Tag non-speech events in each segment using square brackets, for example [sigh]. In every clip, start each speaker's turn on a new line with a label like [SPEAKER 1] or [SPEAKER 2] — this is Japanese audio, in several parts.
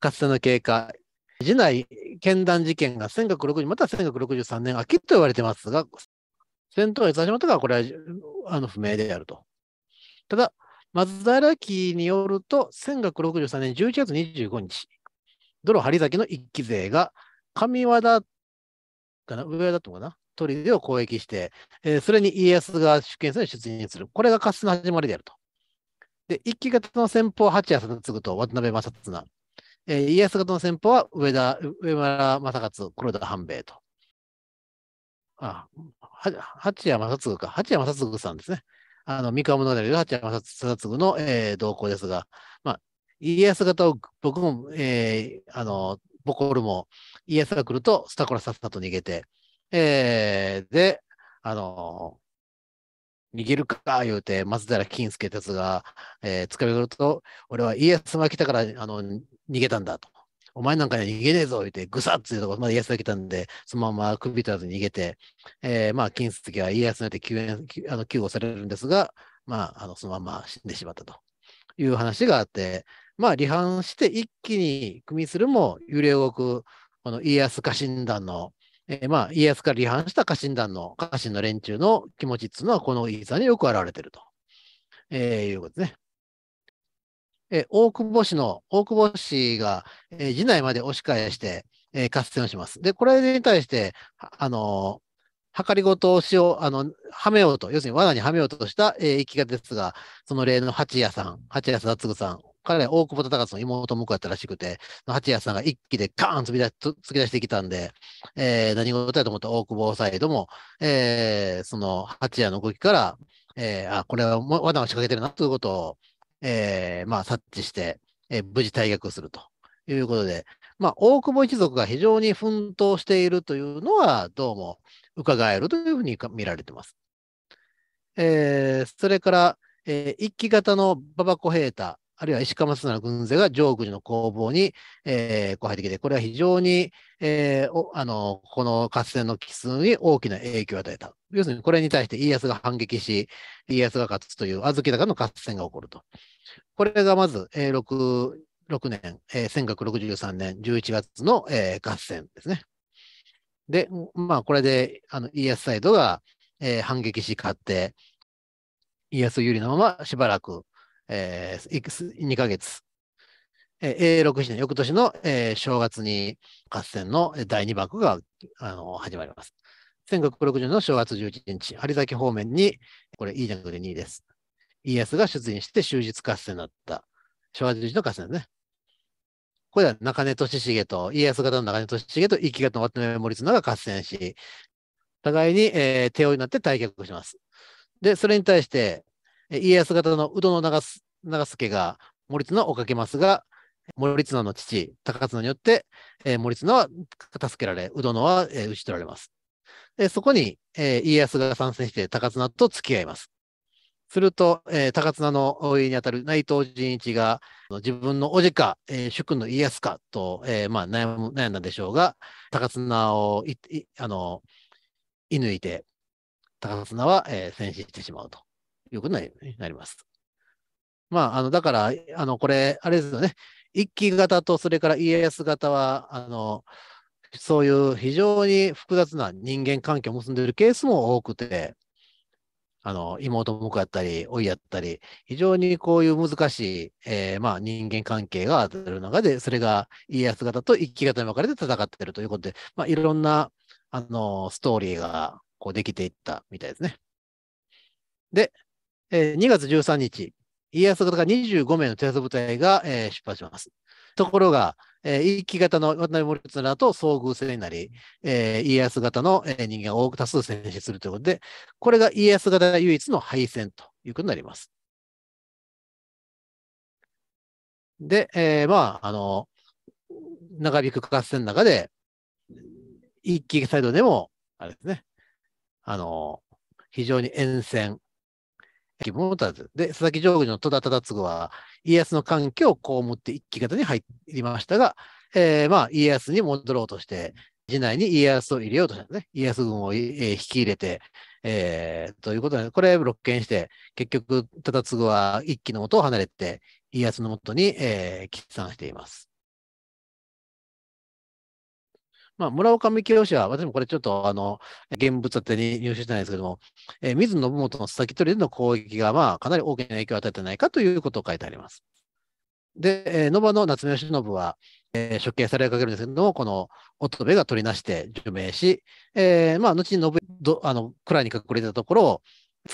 [SPEAKER 1] かつての経過、次内剣断事件が1960、また1963年秋と言われてますが、戦闘がいつ始まったかはこれはあの不明であると。ただ、松平記によると、1963年11月25日、泥張崎の一期勢が上和田かな、上和田とかな、砦を攻撃して、えー、それに家康が主権者に出陣する。これが合戦の始まりであると。で、一騎型の戦法八谷さんが継ぐと渡辺正綱。えー、家康方の先方は上田、上村正勝、黒田半兵衛と。あ、八谷正嗣か。八谷正嗣さんですね。あの、三河物語で八谷正嗣の、えー、動向ですが、まあ、家康方を僕も、えー、あの、ボコルも、家康が来ると、スタコラさっさと逃げて、えー、で、あの逃げるか言うて、松平金助哲が、えー、疲れると、俺は家康が来たから、あの、逃げたんだと。お前なんか逃げねえぞ言って、ぐさっついうところまで家康が来たんで、そのまま首取らず逃げて、えー、まあ、金杉は家康によって救あの救護されるんですが、まあ、あのそのまま死んでしまったという話があって、まあ、離反して一気に組みするも揺れ動く、この家康家臣団の、えー、まあ、家康ら離反した家臣団の、家臣の連中の気持ちっていうのは、この言いさによく表れてると、えー、いうことですね。え大久保市の、大久保市が、え次内まで押し返して、え合戦をします。で、これに対して、あのはかりごとをしよう、あの、はめようと、要するに罠にはめようとした、えー、生き方ですが、その例の八谷さん、八谷達次さん、彼は大久保忠勝の妹婿やったらしくて、八谷さんが一気でカーン飛び出し突き出してきたんで、えー、何事やと思った大久保サイドも、えー、その八谷の動きから、えー、あ、これは罠を仕掛けてるなということを、えー、まあ、察知して、えー、無事退却するということで、まあ、大久保一族が非常に奮闘しているというのは、どうも伺えるというふうに見られています。えー、それから、えー、一揆型の馬場小平太、あるいは石川松永軍勢が上宮寺の攻防に、えー、こう入ってきて、これは非常に、えー、あのこの合戦の奇数に大きな影響を与えた。要するにこれに対して家康が反撃し、家康が勝つという小豆高の合戦が起こると。これがまず、えー、6, 年、えー、1963年11月の、えー、合戦ですね。で、まあ、これであの家康サイドが、えー、反撃し勝って、家康有利のまましばらく、えー、2ヶ月、えー、A67 翌年の、えー、正月に合戦の第2幕があの始まります。1960年の正月11日、有崎方面に、これ E じゃなくて2です。家康が出陣して終日合戦だった。正月11の合戦ですね。これは中根利重と、家康型の中根利重と、一気型の渡辺森綱が合戦し、互いに、えー、手負いになって対決します。で、それに対して、家康方の宇殿の長長助が森綱をかけますが、森綱の父、高綱によって、えー、森綱は助けられ、宇殿は、えー、打ち取られます。でそこに、えー、家康が参戦して高綱と付き合います。すると、えー、高綱の家にあたる内藤仁一が、自分の叔父か、えー、主君の家康かと、えーまあ、悩む悩んだでしょうが、高綱をいいあの射抜いて、高綱は、えー、戦死してしまうと。いうことになります。まあ、あの、だから、あの、これ、あれですよね。一揆型とそれから家康型は、あの、そういう非常に複雑な人間関係を結んでいるケースも多くて、あの、妹婿やったり、老いやったり、非常にこういう難しい、えー、まあ人間関係がある中で、それが家康型と一揆型に分かれて戦っているということで、まあいろんな、あの、ストーリーがこうできていったみたいですね。で、え2月13日、家康方が25名の偵察部隊が、え出発します。ところが、え一騎型の渡辺森綱と遭遇戦になり、え家康型の、え人間を多く多数戦死するということで、これが家康型唯一の敗戦ということになります。で、えー、まあ、あの、長引く合戦の中で、一騎サイドでも、あれですね、あの、非常に沿線、で、佐々木上司の戸田忠次は、家康の環境をこう思って一気方に入りましたが、えー、まあ、家康に戻ろうとして、次内に家康を入れようとしたんですね。家康軍を、えー、引き入れて、えー、ということで、これ、六見して、結局、忠次は一揆の元を離れて、家康のもとに、えー、帰参しています。まあ、村岡幹雄氏は、私もこれちょっと、あの、現物って入手してないですけども、えー、水野信元の先取りでの攻撃が、まあ、かなり大きな影響を与えてないかということを書いてあります。で、えー、野場の夏目義信は、えー、処刑されかけるんですけども、この乙部が取りなして除名し、えー、まあ、後に信どあの蔵に隠れたところを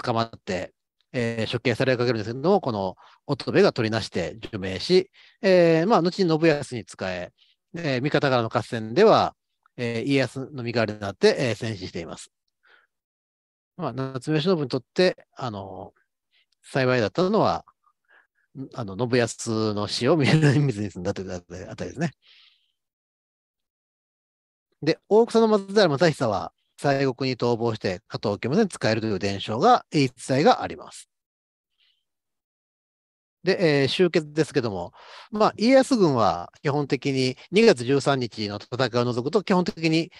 [SPEAKER 1] 捕まって、えー、処刑されかけるんですけども、この乙部が取りなして除名し、えー、まあ、後に信康に仕ええー、味方からの合戦では、えー、家康の身代わりになって、えー、戦死しています。まあ、夏目忍にとって、あの幸いだったのは、あの、信康の死を水に済んだというあたりですね。で、大草の松平正久は、西国に逃亡して、加藤家まで使えるという伝承が、言い伝があります。で、えー、終結ですけども、まあ、家康軍は基本的に2月13日の戦いを除くと基本的に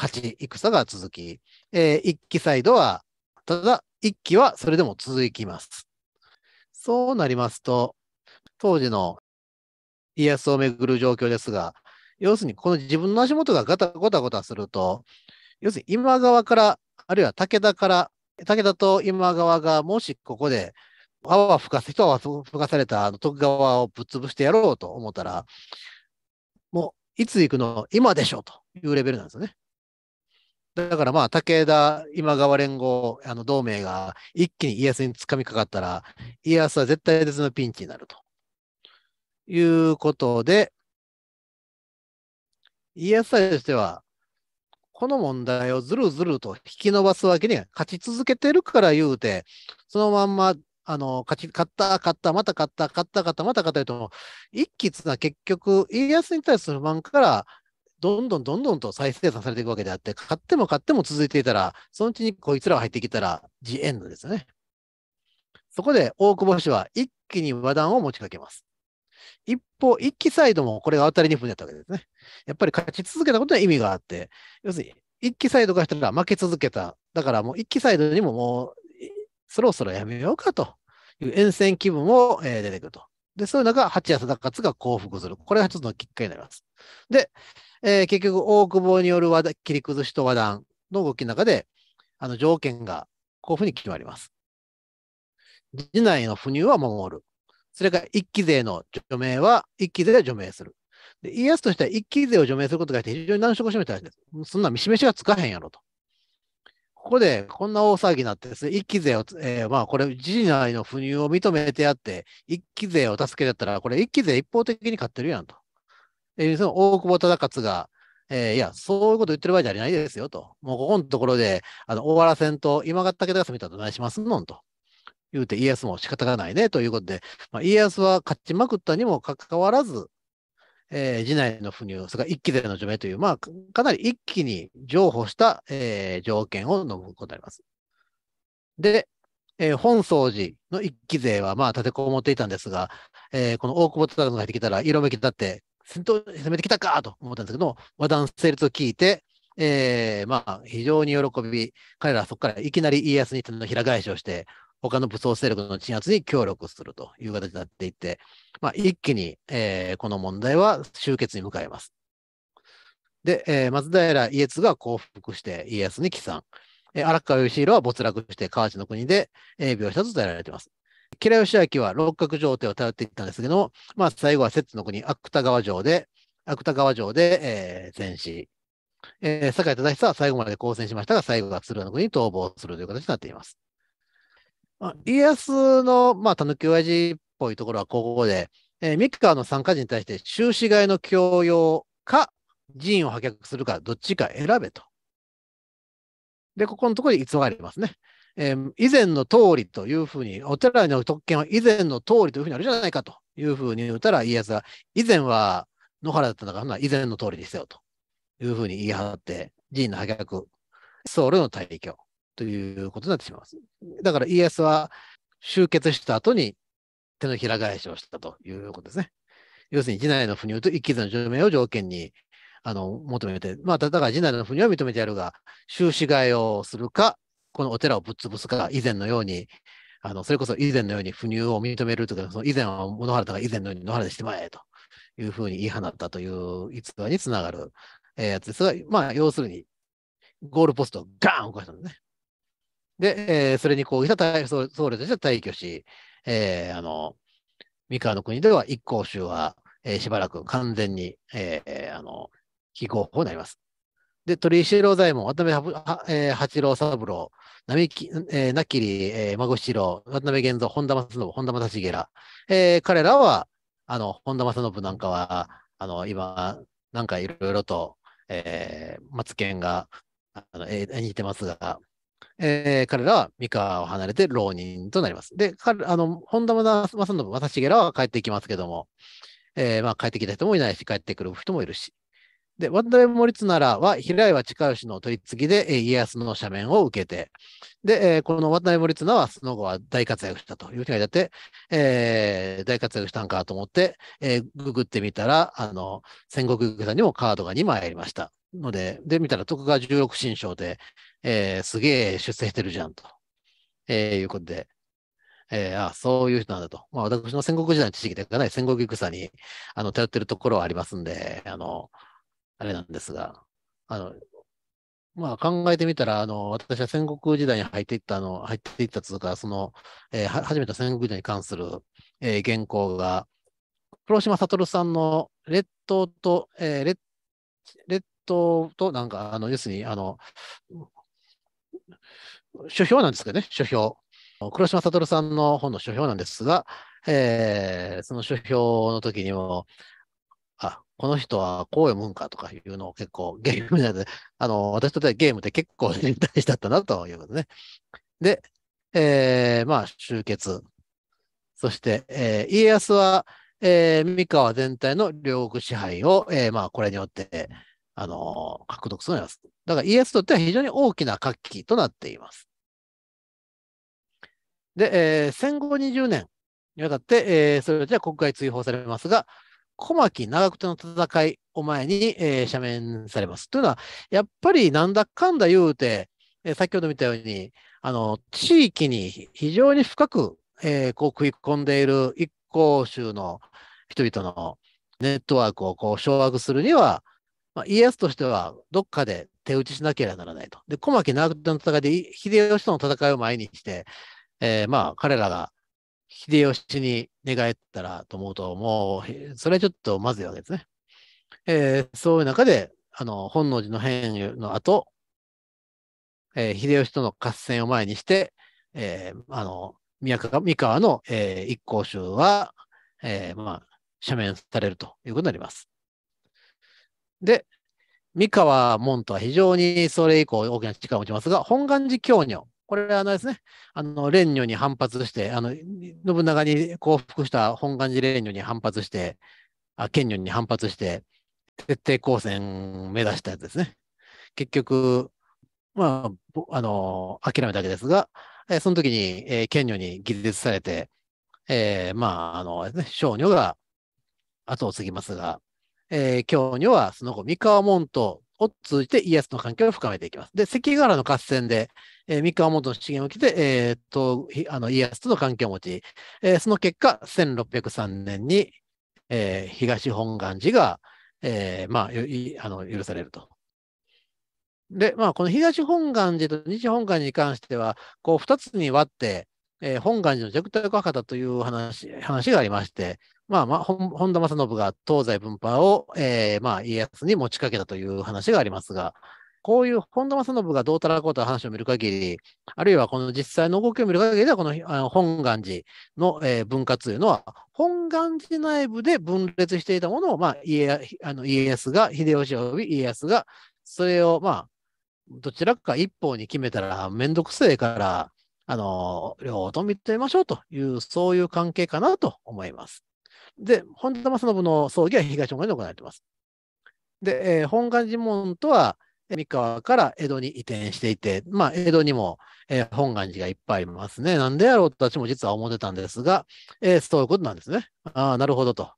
[SPEAKER 1] 勝ち戦が続き、えー、一期サイドは、ただ一期はそれでも続きます。そうなりますと、当時の家康をめぐる状況ですが、要するにこの自分の足元がガタゴタゴタすると、要するに今川から、あるいは武田から、武田と今川がもしここで泡を吹かす人は吹かされた徳川をぶっ潰してやろうと思ったら、もういつ行くの今でしょというレベルなんですよね。だからまあ、武田、今川連合、あの同盟が一気に家康につかみかかったら、家康は絶対別のピンチになると。いうことで、家康としては、この問題をずるずると引き伸ばすわけには勝ち続けてるから言うて、そのまんまあの、勝ち、勝った、勝った、また勝った、勝った、勝った、また勝ったと、一気つな結局、家康に対する不満から、どんどんどんどんと再生産されていくわけであって、勝っても勝っても続いていたら、そのうちにこいつらが入ってきたら、ジエンドですよね。そこで大久保氏は一気に和談を持ちかけます。一方、一気サイドもこれが当たりに踏んでたわけですね。やっぱり勝ち続けたことには意味があって、要するに一期サイドがしたら負け続けた。だからもう一期サイドにももうそろそろやめようかという沿線気分も、えー、出てくると。で、そういうのが八谷貞勝が降伏する。これが一つのきっかけになります。で、えー、結局、大久保による和切り崩しと和談の動きの中で、あの条件がこういうふうに決まります。次男への不入は守る。それから一期税の除名は、一期税は除名する。で、家康としては一期税を除名することが非常に難色を示したらしいです。そんな見示しがつかへんやろと。ここでこんな大騒ぎになって、ね、一期税を、えー、まあこれ、自治内の不入を認めてやって、一期税を助けてったら、これ一期税一方的に買ってるやんと。えー、その大久保忠勝が、えー、いや、そういうこと言ってる場合じゃないですよと。もうここのところで、あの、大原戦と今川武田が攻めたらどないしますのんと。言うて、家康も仕方がないねということで、まあ、家康は勝ちまくったにもかかわらず、えー、次男の不入、それから一期での除名という、まあ、かなり一気に譲歩した、えー、条件を述ぶことになります。で、えー、本総寺の一期税は、まあ、立てこもっていたんですが、えー、この大久保忠が入ってきたら、色めきだって、戦闘攻めてきたかと思ったんですけど和談成立を聞いて、えー、まあ、非常に喜び、彼らはそこからいきなり家康に手のひら返しをして、他の武装勢力の鎮圧に協力するという形になっていて、まあ、一気に、えー、この問題は終結に向かいます。で、えー、松平家津が降伏して家康に帰参。えー、荒川義弘は没落して河内の国で、え死描写と伝えられています。吉良義明は六角城帝を頼っていったんですけども、まあ、最後は摂津の国芥川城で、芥川城で、えー、戦死。えー、酒井忠久は最後まで交戦しましたが、最後は鶴の国に逃亡するという形になっています。家康の、まあ、たぬき親父っぽいところはここで、えー、三河の参加人に対して終止外の強要か、寺院を破却するか、どっちか選べと。で、ここのところに偽りますね。えー、以前の通りというふうに、お寺の特権は以前の通りというふうにあるじゃないかというふうに言ったら、家康は、以前は野原だったんだから、以前の通りにせよというふうに言い張って、寺院の破却、僧侶の退去。ということになってしまいます。だから家康は集結した後に手のひら返しをしたということですね。要するに、次男の不入と一騎ずの除名を条件にあの求めて、まあ、だから次男の不入は認めてやるが、収支替えをするか、このお寺をぶっ潰すか、以前のように、あのそれこそ以前のように不入を認めるとか、その以前は野原とが以前のように野原でしてまえというふうに言い放ったという逸話につながる、えやつですが、まあ、要するに、ゴールポストをガーン動かしたんですね。で、えー、それに抗議した僧侶たちは退去し、えー、あの、三河の国では一向宗は、えー、しばらく完全に、えー、あの、非合法になります。で、鳥居郎左衛門、渡辺八郎三郎、並木、えー、なきり、えー、孫七郎、渡辺源三、本田正信、本田正成ら、えー、彼らは、あの、本田正信なんかは、あの、今、なんかいろいろと、えー、松ツが、あの、えー、似てますが、えー、彼らは三河を離れて浪人となります。で、彼あの本田正信、正成らは帰ってきますけども、えー、まあ、帰ってきた人もいないし、帰ってくる人もいるし。で、渡辺守綱らは、平岩近吉の取り次ぎで、えー、家康の斜面を受けて、で、えー、この渡辺守綱は、その後は大活躍したというふうに書いてあって、えー、大活躍したんかと思って、えー、ググってみたら、あの、戦国戦にもカードが2枚ありました。ので、で、見たら徳川十億新章で、えー、すげえ出世してるじゃんと、えー、いうことで、えー、あそういう人なんだと。まあ、私の戦国時代の知識でかない戦国戦にあの頼ってるところはありますんで、あの、あれなんですが、あの、まあ考えてみたら、あの、私は戦国時代に入っていった、あの、入っていったいうか、その、えー、初めて戦国時代に関する、えー、原稿が、黒島悟さんの列島と、えー、列島と、なんか、あの、要するに、あの、書評なんですけどね、書評。黒島悟さんの本の書評なんですが、えー、その書評の時にも、あ、この人はこう読むんかとかいうのを結構ゲームで、あの、私とってはゲームで結構大事だったなということね。で、えー、まあ、集結。そして、えー、家康は、えー、三河全体の領国支配を、えー、まあ、これによって、あの、獲得するのです。だからイエスとっては非常に大きな活気となっています。で、えー、戦後20年にわたって、えー、それじゃは国外追放されますが、小牧長久手の戦いを前に、えー、斜面されます。というのは、やっぱりなんだかんだ言うて、えー、先ほど見たように、あの、地域に非常に深く、えー、こう食い込んでいる一向宗の人々のネットワークをこう掌握するには、まあ、家康としてはどっかで手打ちしなければならないと。で、小牧長久手の戦いで、秀吉との戦いを前にして、えー、まあ、彼らが秀吉に寝返ったらと思うと、もう、それはちょっとまずいわけですね。えー、そういう中で、あの、本能寺の変の後、えー、秀吉との合戦を前にして、えー、あの、三河の、えー、一向宗は、えー、まあ、赦免されるということになります。で、三河門とは非常にそれ以降大きな力を持ちますが、本願寺教女。これはあのですね、あの、蓮女に反発して、あの、信長に降伏した本願寺蓮女に反発して、あ、賢女に反発して、徹底抗戦を目指したやつですね。結局、まあ、あの、諦めたわけですが、えその時に、えー、賢女に議絶されて、えー、まあ、あの、ね、少女が後を継ぎますが、えー、今日にはその後三河門徒を通じて家康の関係を深めていきます。で、関ヶ原の合戦で、えー、三河本の資源を受けて、えー、と、あの家康との関係を持ち、えー、その結果、1603年に、えー、東本願寺が、えー、まあ、あの許されると。で、まあ、この東本願寺と西本願寺に関しては、こう、二つに割って、えー、本願寺の弱体化型という話話がありまして、まあ、まあ、本田正信が東西分派を、えー、まあ、家康に持ちかけたという話がありますが、こういう本田正信がどうたらこうたら話を見る限り、あるいはこの実際の動きを見る限りでは、このあの本願寺の、えー、分割というのは、本願寺内部で分裂していたものを、まあ、家あの家康が、秀吉及び家康が、それを、まあ、どちらか一方に決めたらめんどくせえから、あの、両方と認めましょうという、そういう関係かなと思います。で、本田正信の葬儀は東本願寺で行われています。で、えー、本願寺門とは、三河から江戸に移転していて、まあ、江戸にも、えー、本願寺がいっぱいいますね。なんでやろうと私も実は思ってたんですが、えー、そういうことなんですね。ああ、なるほどと。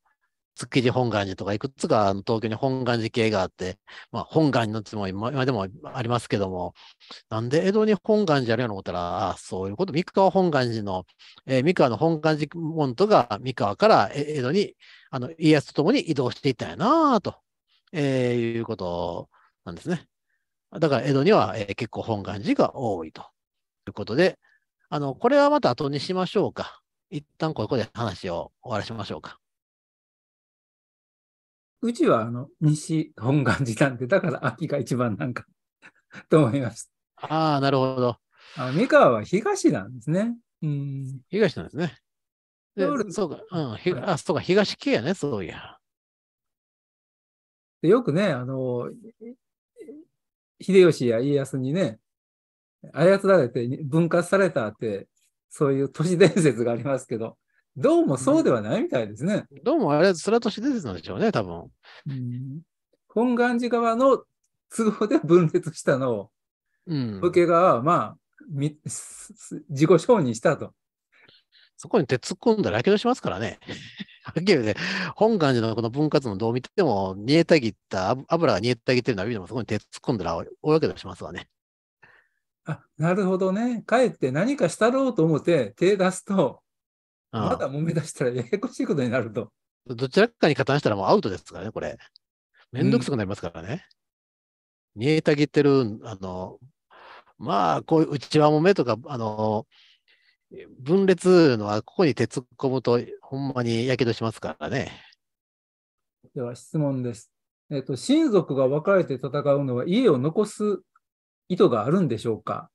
[SPEAKER 1] 築地本願寺とか、いくつか東京に本願寺系があって、まあ、本願寺の地も今でもありますけども、なんで江戸に本願寺あるようなことたら、ああそういうこと、三河本願寺の、えー、三河の本願寺門徒が三河から江戸に、あの家康と共に移動していったんやなと、えー、いうことなんですね。だから江戸には、えー、結構本願寺が多いということで、あのこれはまた後にしましょうか。一旦ここで話を終わらしましょうか。
[SPEAKER 2] うちはあの西本願寺なんで、だから秋が一番なんか [laughs] と思います。ああ、なるほど。あ三河は東なんですね。うん、東なんですね。そうか、うんあ、そうか、東系やね、そういや。でよくね、あの、秀吉や家康にね、操られて分割されたって、そういう都市伝説がありますけど、どうもそうではないみたいですね。うん、どうもあれは都市伝説なんでしょうね、多分。うん、本願寺側の都合で分裂したのを、うん、武家側は、まあ、自己承認したと。そこに手突っ込んだらやけどしますからね。はっきり言本願
[SPEAKER 1] 寺のこの分割のどう見ても、煮えたぎった、油が煮えたぎってるのは見ても、そこに手突っ込んだら
[SPEAKER 2] 大やけどしますわね。あ、なるほどね。かえって何かしたろうと思って手出すと、まだ揉め出したらややこしいことになると。どちらかに加担したらもうアウトですからね、これ。めんどくさくなりますからね。煮、うん、えたぎっ
[SPEAKER 1] てる、あの、まあ、こういう内輪もめとか、あの、分裂のはここに手突っ込むと、ほんまにやけどしますからね。
[SPEAKER 2] では質問です。えっ、と、親族が別れて戦うのは家を残す意図があるんでしょうか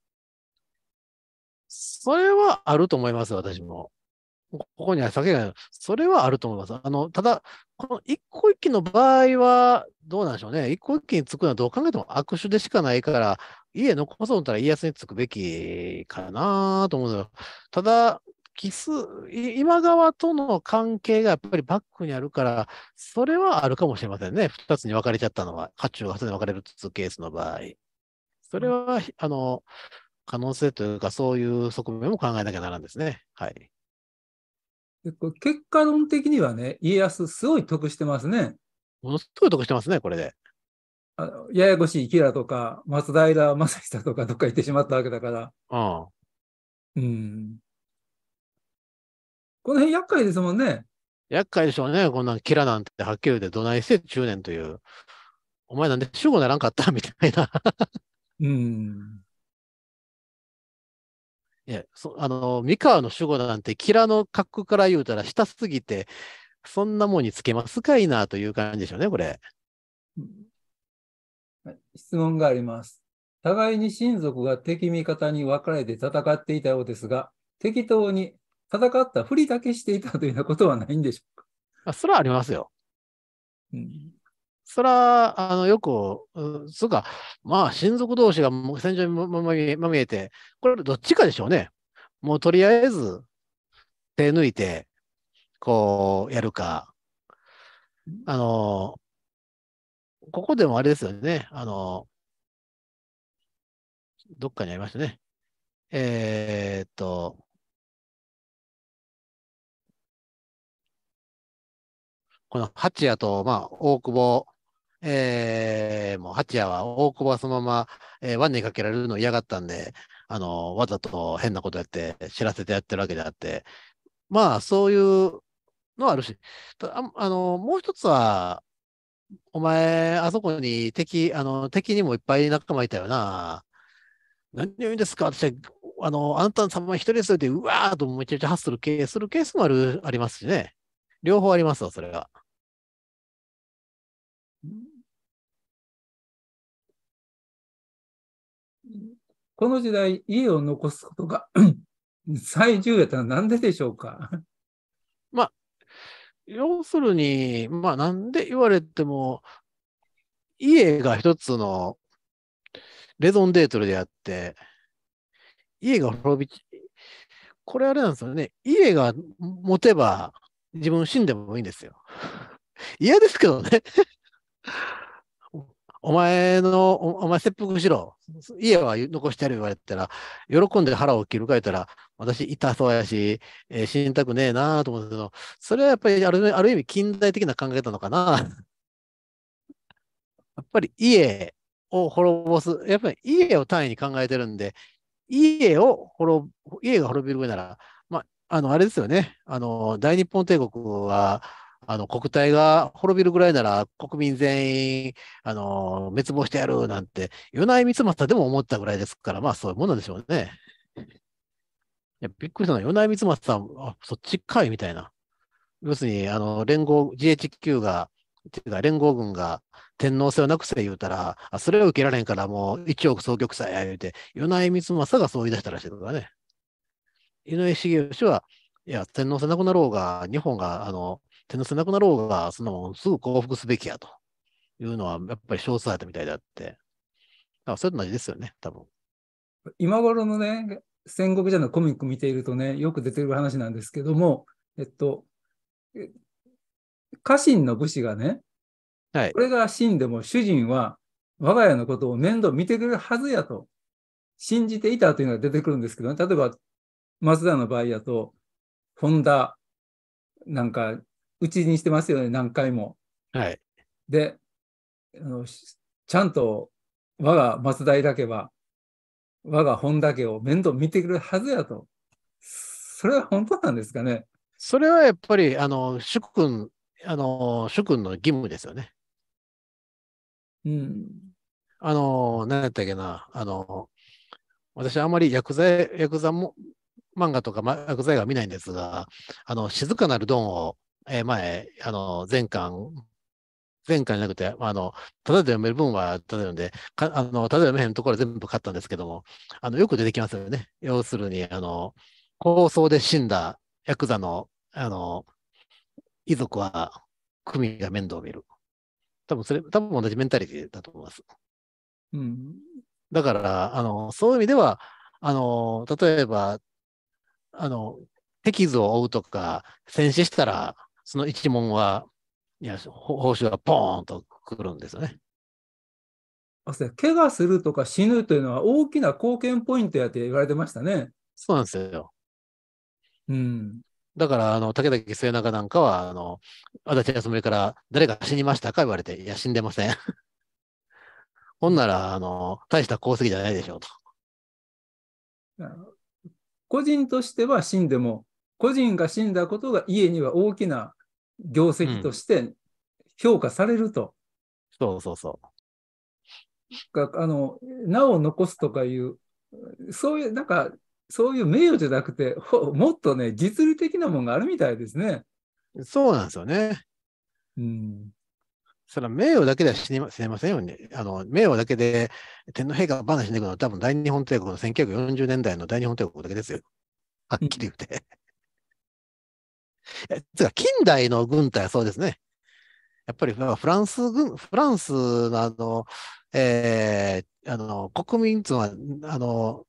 [SPEAKER 2] それはあると思います、私も。ここには避ながそれはあると思います。あの、ただ、
[SPEAKER 1] この一個一機の場合は、どうなんでしょうね。一個一機につくのはどう考えても握手でしかないから、家残そうとったら家康につくべきかなと思うんだけただ、キス、今川との関係がやっぱりバックにあるから、それはあるかもしれませんね。二つに分かれちゃったのは、家中が二つに分かれるケースの場合。それは、あの、可能性というか、そういう側面も考えなきゃならん
[SPEAKER 2] ですね。はい。でこれ結果論的にはね、家康、すごい得してますね。ものすごい得してますね、これで。あややこしいキラとか、松平正久とか、どっか行ってしまったわけだか
[SPEAKER 1] ら。うん。うん。
[SPEAKER 2] この辺、厄介ですもんね。厄介でしょうね、こんなキラな
[SPEAKER 1] んて、はっきり言うて、どないせ中年という。お前なんで主語ならんかったみたいな。うん。そあの、三河の守護なんて、キラの格好から言うたら、下すぎて、そんなもんにつけますかいなという感じでしょうね、これ。
[SPEAKER 2] 質問があります。互いに親族が敵味方に分かれて戦っていたようですが、適当に戦ったふりだけしていたというようなことはないんでしょうかあそれはありますよ。うん、それは、あの、よく、うん、そうか、まあ、
[SPEAKER 1] 親族同士が戦場にままみまみえて、これどっちかでしょうね。もうとりあえず、手抜いて、こう、やるか。あの、ここでもあれですよね。あの、
[SPEAKER 2] どっかにありましたね。えー、っと、この八谷と、まあ、大久保えー、もう八谷は大久保はそのま
[SPEAKER 1] ま、えー、輪にかけられるの嫌がったんで、あの、わざと変なことやって、知らせてやってるわけであって、まあ、そういうのはあるし、ああの、もう一つは、お前、あそこに敵、あの、敵にもいっぱい仲間いたよな。何を言うんですか私は、あの、あんたの様一人でそれって、うわ
[SPEAKER 2] ーとめちゃめちゃハッスル系するケースもある、ありますしね。両方ありますわ、それは。この時代、家を残すことが [clears throat] 最重要やったらは何ででしょうか [laughs] まあ、要するに、
[SPEAKER 1] まあ、なんで言われても、家が一つのレゾンデートルであって、家が滅び、これあれなんですよね。家が持てば自分死んでもいいんですよ。[laughs] 嫌ですけどねお前の、お前切腹しろ。家は残してやる言われたら、喜んで腹を切るか言ったら、私痛そうやし、えー、死にたくねえなと思うんですけど、それはやっぱりあるある意味近代的な考えなのかな。[laughs] やっぱり家を滅ぼす、やっぱり家を単位に考えてるんで、家を滅、家が滅びる上なら、まあ、あの、あれですよね。あの、大日本帝国は、あの、国体が滅びるぐらいなら国民全員、あの、滅亡してやるなんて、米内光政でも思ったぐらいですから、まあそういうもんでしょうね。いや、びっくりしたのは、米内光政さん、あ、そっちかいみたいな。要するに、あの、連合、GHQ が、ていうか連合軍が天皇制をなくせ言うたら、あそれを受けられんからもう一億総局さえ言うて、米内光政がそう言い出したらしいとかね。井上茂吉は、いや、天皇制なくなろうが、日本があの手のせなくなろうが、そんなもんすぐ降伏すべきやというのは、やっぱり少数派みたいであって、だからそれと同じ
[SPEAKER 2] ですよね、多分今頃のね、戦国時代のコミック見ているとね、よく出てる話なんですけども、えっと、家臣の武士がね、はい、これが死んでも主人は我が家のことを面倒見てくれるはずやと信じていたというのが出てくるんですけどね、例えば松田の場合やと、本田なんか打ちにしてますよね、何回も。はい。で、あのちゃんと我が松平家は、我が本田家を面倒見てくれるはずやと。それは本当なんですかね。それはやっぱり、あの、主君、あの、主
[SPEAKER 1] 君の義務ですよね。うん。あの、何やったっけな、あの、私あんまり薬剤、薬剤も、漫画とか薬剤が見ないんですが、あの、静かなるドンをえー、前、あの、全巻、全巻じゃなくて、あの、ただで読める分はただ読んで、かあのただ読めへんところは全部買ったんですけども、あの、よく出てきますよね。要するに、あの、構想で死んだヤクザの、あの、遺族は、組が面倒を見る。多分それ、多分同じメンタリティだと思います。うん。だから、あの、そういう意味では、あの、例えば、あの、敵図を追うとか、戦死したら、その一問は、
[SPEAKER 2] いや、報酬はポーンとくるんですよね。あそう怪我するとか死ぬというのは大きな貢献ポイントやって言われてましたね。そうなんですよ。うん。だから、あの、竹崎末永なんかは、あの、足立康則から
[SPEAKER 1] 誰が死にましたか言われて、いや、死んでません。[laughs] ほんなら、あの、大した功績じゃないでしょう
[SPEAKER 2] と。個人としては死んでも個人が死んだことが家には大きな業績として評価されると。うん、そうそうそう。あの、名を残すとかいう、そういう、なんか、そういう名誉じゃなくて、もっとね、実利的なものがあるみたいですね。そうなんですよね。う
[SPEAKER 1] ん。それは名誉だけでは死にませんよね。あの、名誉だけで天皇陛下が話しに行くのは多分大日本帝国の1940年代の大日本帝国だけですよ。はっきり言って。つか近代の軍隊はそうですね。やっぱりフランス軍、フランスのあの、えー、あの、国民ついうのは、あの、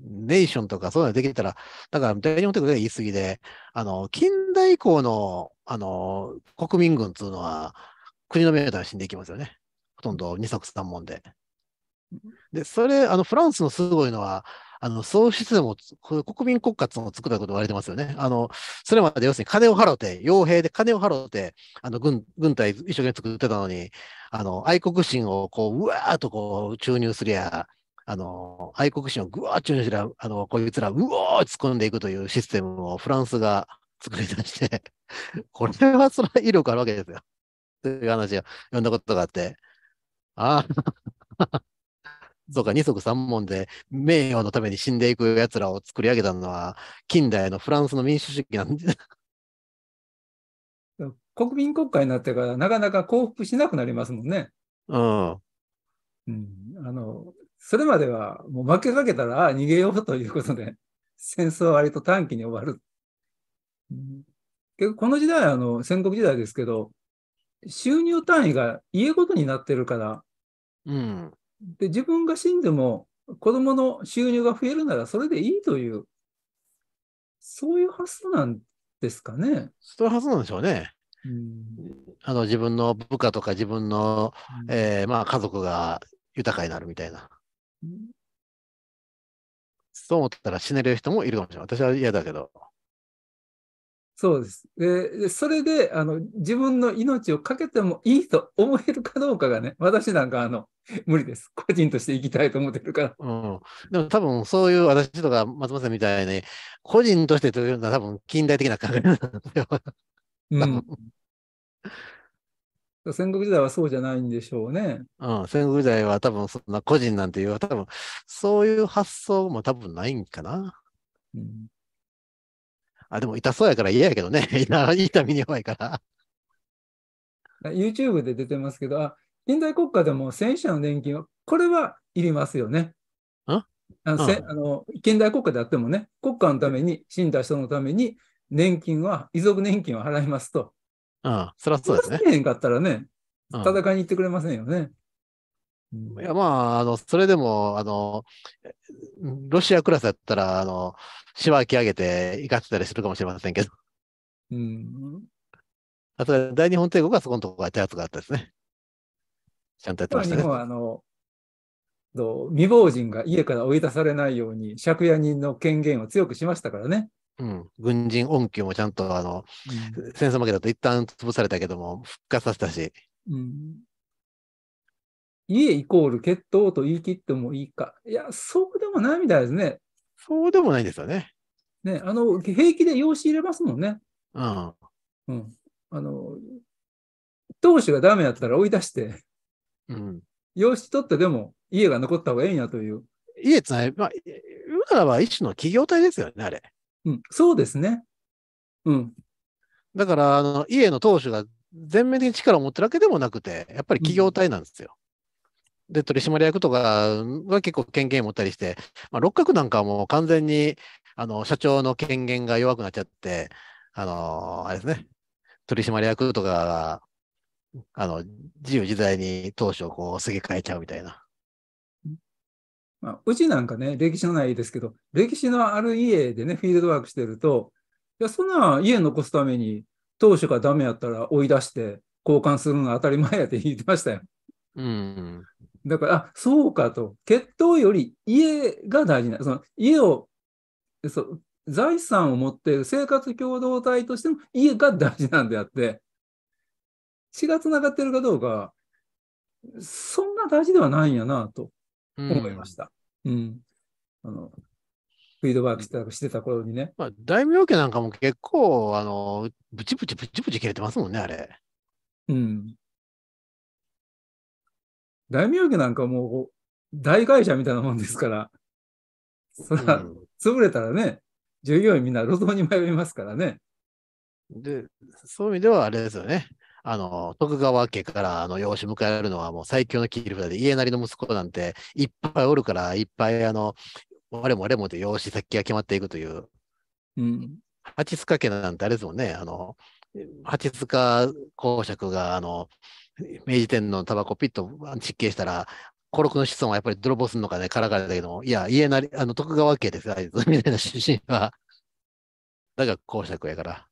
[SPEAKER 1] ネーションとかそういうのできたら、だから大日本帝国で言い過ぎで、あの、近代以降の、あの、国民軍ついうのは、国の命で死んでいきますよね。ほとんど二足三門で。で、それ、あの、フランスのすごいのは、あの、そうしつムも、国民国家を作ったこと言われてますよね。あの、それまで要するに金を払って、傭兵で金を払って、あの、軍、軍隊一生懸命作ってたのに、あの、愛国心をこう、うわーっとこう、注入すりゃ、あの、愛国心をぐわーっと注入すりゃ、あの、こいつら、うおー突っ込んでいくというシステムをフランスが作り出して [laughs] これはそれは威力あるわけですよ。という話を読んだことがあって、ああ、とか二足三門で名誉のために死んでいく奴らを作り上げたのは、近代のフランスの民主主義なんで。[laughs]
[SPEAKER 2] 国民国家になってから、なかなか降伏しなくなりますもんね。うん。うん、あの、それまでは、もう負けかけたら、ああ、逃げようということで、[laughs] 戦争は割と短期に終わる。うん、結構この時代、あの、戦国時代ですけど、収入単位が家ごとになってるから、うん。で、自分が死んでも子供の収入が増えるならそれでいいという、そういう発想なんですかね。そういうはずなんでしょうね。う
[SPEAKER 1] ん、あの自分の部下とか自分の、うん、えー、まあ、家族が豊かになるみたいな。うん、そう思ったら死ねる人もいるかもしれない。私は嫌だけ
[SPEAKER 2] ど。そうです。で、それであの自分の命を懸けてもいいと思えるかどうかがね、私なんかあの、無理です。[laughs] 個人として生きたいと思ってるから。うん。でも多分そういう私とか松本さんみたいに、個人
[SPEAKER 1] としてというのは多分近代的な考えなんだよ。
[SPEAKER 2] うん。戦国時代はそうじゃないんでしょうね。
[SPEAKER 1] うん、戦国時代は多分そんな個人なんていう多分そういう発想も多分ないんかな。うん、あ、でも痛そうやから嫌やけどね。[laughs] 痛みに弱いか
[SPEAKER 2] ら。YouTube で出てますけど、あ近代国家でも戦死者の年金は、これはいりますよね。あのせあの近代国家であってもね、国家のために、死んだ人のために、年金は、遺族年金を払いますと。ああ、そりゃそうですね。せへんかったらね、戦いに行ってくれませんよね。いや、
[SPEAKER 1] まあ、あの、それでも、あの、ロシアクラスだったら、あの、しわき上げていかつたりするかもしれませんけど。うん。あと、大日本帝国はそこのとこが手厚かったですね。ちゃんとやってましたね。あ
[SPEAKER 2] の未亡人が家から追い出されないように借家人の権限を強くしましたからね。うん、軍人恩給もちゃんとあの、うん、戦争負けだと一旦潰されたけども復活させたし、うん、家イコール決闘と言い切ってもいいかいやそうでもないみたいですねそうでもないんですよねねあの平気で養子入れますもんねうん、うん、あの当主がダメやったら追い出してうん。養子取ってでも家が残った方がええんやという。家つない、まあ、言うならば一種の企業体ですよね、あれ。うん、
[SPEAKER 1] そうですね。うん。だから、あの、家の当主が全面的に力を持ってるわけでもなくて、やっぱり企業体なんですよ。うん、で、取締役とかが結構権限持ったりして、まあ、六角なんかはもう完全に、あの、社長の権限が弱くなっちゃって、あのー、あれですね、取締役とかが
[SPEAKER 2] あの、自由自在に当初こう、すげ替えちゃうみたいな。まあ、うちなんかね、歴史のないですけど、歴史のある家でね、フィールドワークしてると、いや、そんな家残すために、当初がダメやったら追い出して交換するのは当たり前やって言ってましたよ。うん。だから、あ、そうかと。決闘より家が大事な、その家を、そう、財産を持っている生活共同体としての家が大事なんであって、血がつながってるかどうか、そんな大事ではないんやなと思いました。うん、うん、あのフィードバックしてた頃にね。まあ、大名家なんかも結構、あの、ブチブチブチブチ切れてますもんね、あれ。うん。大名家なんかもう、大会社みたいなもんですから、そら、うん、潰れたらね、従業員みんな路頭に迷いますからね。で、そういう意味ではあれですよね。あの、
[SPEAKER 1] 徳川家からあの養子迎えるのはもう最強の切り札で、家なりの息子なんていっぱいおるから、いっぱいあの、我も我もで養子先が決まっていくという。うん。八塚家なんてあれですもんね、あの、八塚公爵があの、明治天皇のタバコピッと実敬したら、孤独の子孫はやっぱり泥棒するのかね、からからだけども、いや、家なり、あの、徳川家です、あいつ、みたいな出身は、
[SPEAKER 2] だから公爵やから。